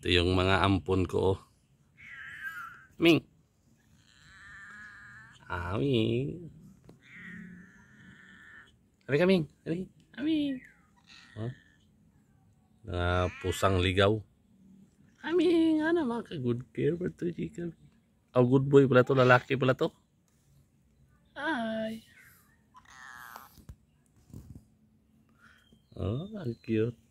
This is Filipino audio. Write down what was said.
Ito yung mga ampon ko. Oh. Ming. Aming. Ah, Halika Ming. Halika. Aming. Ha? Mga pusang ligaw. Ami, ah, ano mga ka-good care ba ito, chika? Oh, good boy pala to, lalaki pala to. Hi. Oh, ang cute.